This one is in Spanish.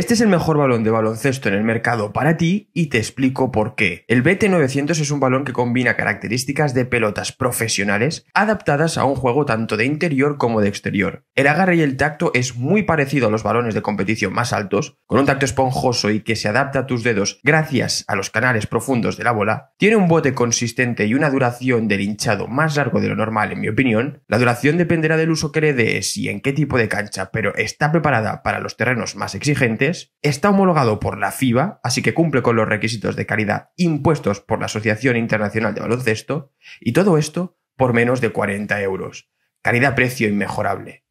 Este es el mejor balón de baloncesto en el mercado para ti y te explico por qué. El BT900 es un balón que combina características de pelotas profesionales adaptadas a un juego tanto de interior como de exterior. El agarre y el tacto es muy parecido a los balones de competición más altos, con un tacto esponjoso y que se adapta a tus dedos gracias a los canales profundos de la bola. Tiene un bote consistente y una duración del hinchado más largo de lo normal, en mi opinión. La duración dependerá del uso que le des y en qué tipo de cancha, pero está preparada para los terrenos más exigentes está homologado por la FIBA, así que cumple con los requisitos de calidad impuestos por la Asociación Internacional de Baloncesto, y todo esto por menos de 40 euros. Calidad-precio inmejorable.